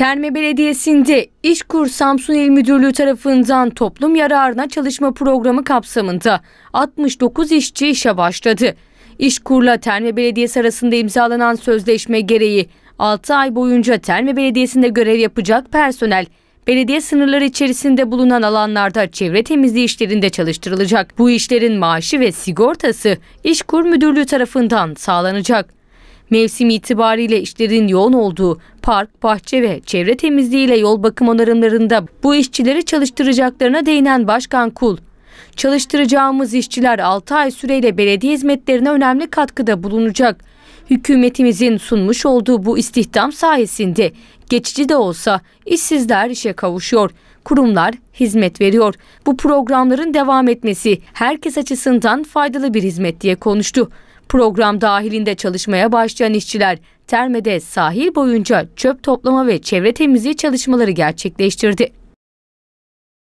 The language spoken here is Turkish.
Terme Belediyesi'nde İşkur Samsun İl Müdürlüğü tarafından toplum yararına çalışma programı kapsamında 69 işçi işe başladı. İşkur'la Terme Belediyesi arasında imzalanan sözleşme gereği 6 ay boyunca Terme Belediyesi'nde görev yapacak personel belediye sınırları içerisinde bulunan alanlarda çevre temizliği işlerinde çalıştırılacak. Bu işlerin maaşı ve sigortası İşkur Müdürlüğü tarafından sağlanacak. Mevsim itibariyle işlerin yoğun olduğu park, bahçe ve çevre temizliğiyle yol bakım onarımlarında bu işçileri çalıştıracaklarına değinen Başkan Kul, Çalıştıracağımız işçiler 6 ay süreyle belediye hizmetlerine önemli katkıda bulunacak. Hükümetimizin sunmuş olduğu bu istihdam sayesinde geçici de olsa işsizler işe kavuşuyor. Kurumlar hizmet veriyor. Bu programların devam etmesi herkes açısından faydalı bir hizmet diye konuştu. Program dahilinde çalışmaya başlayan işçiler Terme'de sahil boyunca çöp toplama ve çevre temizliği çalışmaları gerçekleştirdi.